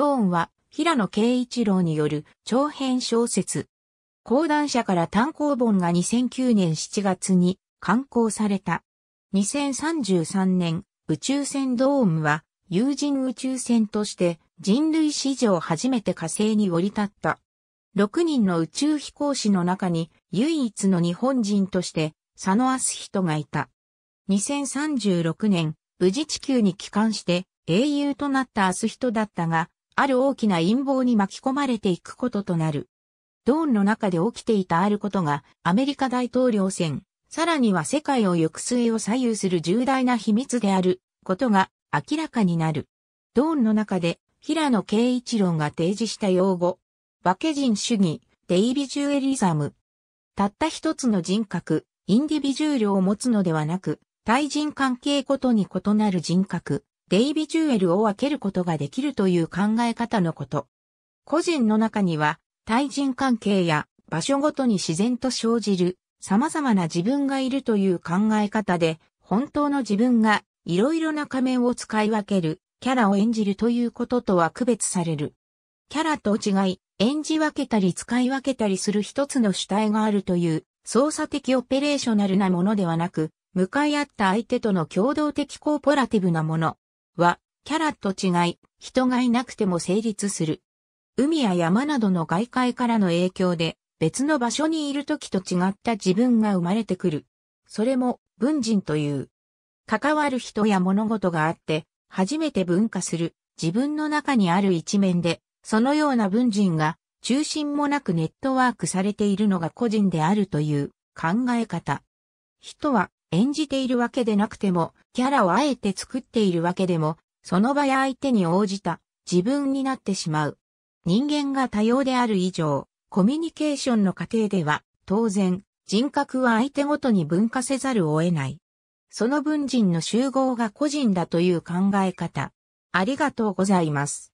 ドーンは平野啓一郎による長編小説。講談社から単行本が2009年7月に刊行された。2033年宇宙船ドーンは有人宇宙船として人類史上初めて火星に降り立った。6人の宇宙飛行士の中に唯一の日本人として佐野アス人がいた。2036年、無事地球に帰還して英雄となったアス人だったが、ある大きな陰謀に巻き込まれていくこととなる。ドーンの中で起きていたあることが、アメリカ大統領選、さらには世界を行く末を左右する重大な秘密である、ことが明らかになる。ドーンの中で、平野慶一郎が提示した用語、化け人主義、デイビジュエリザム。たった一つの人格、インディビジュールを持つのではなく、対人関係ごとに異なる人格、デイビジュエルを分けることができるという考え方のこと。個人の中には、対人関係や場所ごとに自然と生じる様々な自分がいるという考え方で、本当の自分がいろいろな仮面を使い分ける、キャラを演じるということとは区別される。キャラと違い、演じ分けたり使い分けたりする一つの主体があるという操作的オペレーショナルなものではなく、向かい合った相手との共同的コーポラティブなもの。は、キャラと違い、人がいなくても成立する。海や山などの外界からの影響で、別の場所にいる時と違った自分が生まれてくる。それも、文人という。関わる人や物事があって、初めて文化する、自分の中にある一面で、そのような文人が、中心もなくネットワークされているのが個人であるという考え方。人は演じているわけでなくても、キャラをあえて作っているわけでも、その場や相手に応じた自分になってしまう。人間が多様である以上、コミュニケーションの過程では、当然、人格は相手ごとに分化せざるを得ない。その文人の集合が個人だという考え方。ありがとうございます。